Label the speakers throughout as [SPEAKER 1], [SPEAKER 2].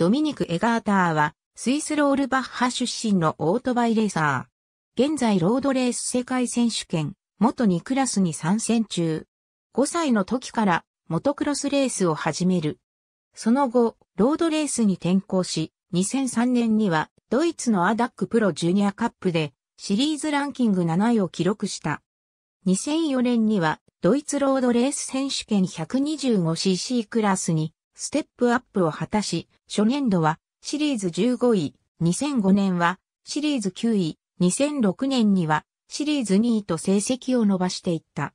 [SPEAKER 1] ドミニク・エガーターは、スイスロールバッハ出身のオートバイレーサー。現在ロードレース世界選手権、元2クラスに参戦中。5歳の時から、モトクロスレースを始める。その後、ロードレースに転向し、2003年には、ドイツのアダックプロジュニアカップで、シリーズランキング7位を記録した。2004年には、ドイツロードレース選手権 125cc クラスにステップアップを果たし、初年度はシリーズ15位、2005年はシリーズ9位、2006年にはシリーズ2位と成績を伸ばしていった。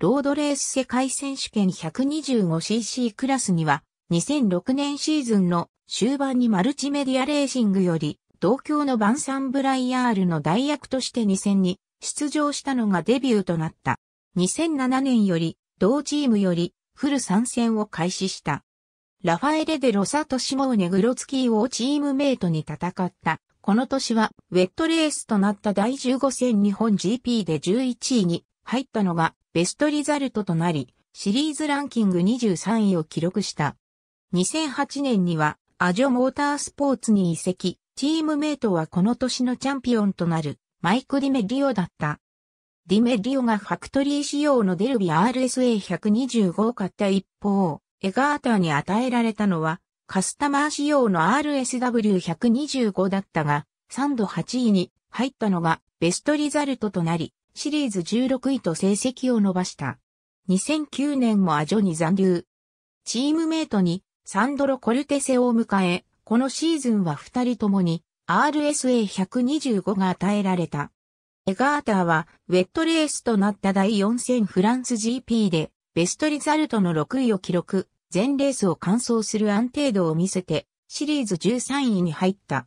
[SPEAKER 1] ロードレース世界選手権 125cc クラスには、2006年シーズンの終盤にマルチメディアレーシングより、同郷のバンサンブライヤールの代役として2戦に出場したのがデビューとなった。2007年より、同チームよりフル参戦を開始した。ラファエレ・デ・ロサとシモーネ・グロツキーをチームメイトに戦った。この年は、ウェットレースとなった第15戦日本 GP で11位に入ったのがベストリザルトとなり、シリーズランキング23位を記録した。2008年には、アジョモータースポーツに移籍、チームメイトはこの年のチャンピオンとなる、マイク・ディメリオだった。ディメリオがファクトリー仕様のデルビ RSA125 を買った一方、エガーターに与えられたのは、カスタマー仕様の RSW125 だったが、3度8位に入ったのがベストリザルトとなり、シリーズ16位と成績を伸ばした。2009年もアジョに残留。チームメイトにサンドロ・コルテセを迎え、このシーズンは二人ともに RSA125 が与えられた。エガーターはウェットレースとなった第4戦フランス GP でベストリザルトの6位を記録、全レースを完走する安定度を見せて、シリーズ13位に入った。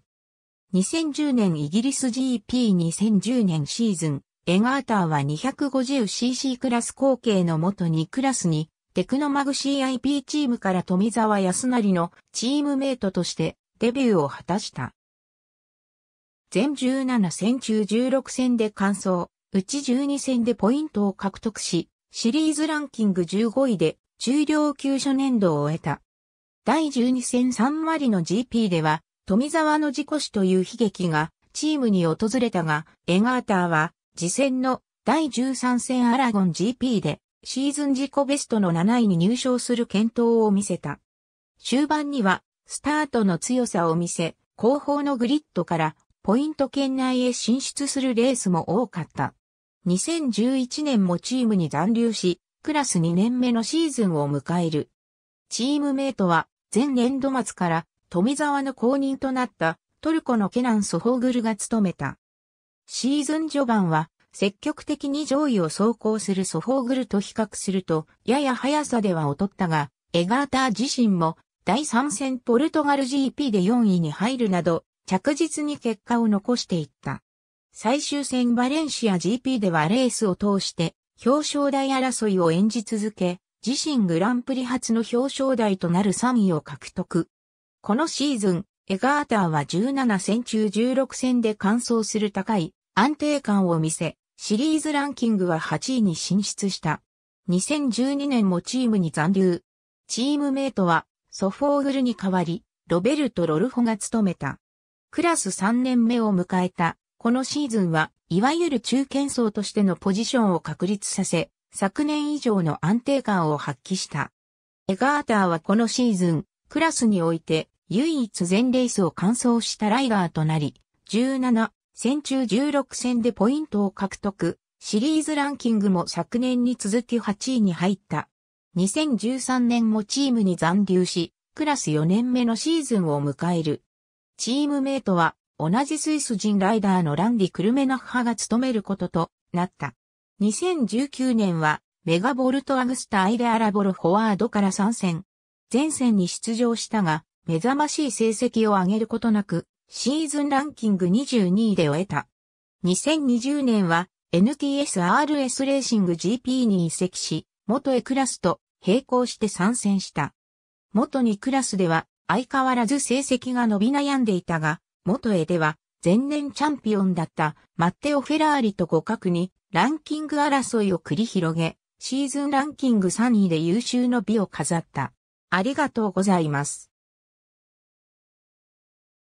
[SPEAKER 1] 2010年イギリス GP2010 年シーズン、エガーターは 250cc クラス後継の元2クラスに、テクノマグ CIP チームから富澤康成のチームメイトとしてデビューを果たした。全17戦中16戦で完走、うち12戦でポイントを獲得し、シリーズランキング15位で中量級初年度を終えた。第12戦3割の GP では、富沢の事故死という悲劇がチームに訪れたが、エガーターは、次戦の第13戦アラゴン GP で、シーズン自己ベストの7位に入賞する検討を見せた。終盤には、スタートの強さを見せ、後方のグリッドからポイント圏内へ進出するレースも多かった。2011年もチームに残留し、クラス2年目のシーズンを迎える。チームメイトは、前年度末から富沢の公認となったトルコのケナン・ソホーグルが務めた。シーズン序盤は積極的に上位を走行するソホーグルと比較するとやや速さでは劣ったが、エガーター自身も第3戦ポルトガル GP で4位に入るなど着実に結果を残していった。最終戦バレンシア GP ではレースを通して表彰台争いを演じ続け、自身グランプリ初の表彰台となる3位を獲得。このシーズン、エガーターは17戦中16戦で完走する高い安定感を見せ、シリーズランキングは8位に進出した。2012年もチームに残留。チームメイトはソフォーグルに代わり、ロベルト・ロルホが務めた。クラス3年目を迎えたこのシーズンは、いわゆる中堅層としてのポジションを確立させ、昨年以上の安定感を発揮した。エガーターはこのシーズン、クラスにおいて唯一全レースを完走したライダーとなり、17戦中16戦でポイントを獲得、シリーズランキングも昨年に続き8位に入った。2013年もチームに残留し、クラス4年目のシーズンを迎える。チームメイトは同じスイス人ライダーのランディ・クルメナッハが務めることとなった。2019年は、メガボルト・アグスタ・アイデアラボロ・フォワードから参戦。前線に出場したが、目覚ましい成績を上げることなく、シーズンランキング22位で終えた。2020年は NTSRS レーシング GP に移籍し、元へクラスと並行して参戦した。元2クラスでは相変わらず成績が伸び悩んでいたが、元絵では前年チャンピオンだったマッテオ・フェラーリと互角にランキング争いを繰り広げ、シーズンランキング3位で優秀の美を飾った。ありがとうございます。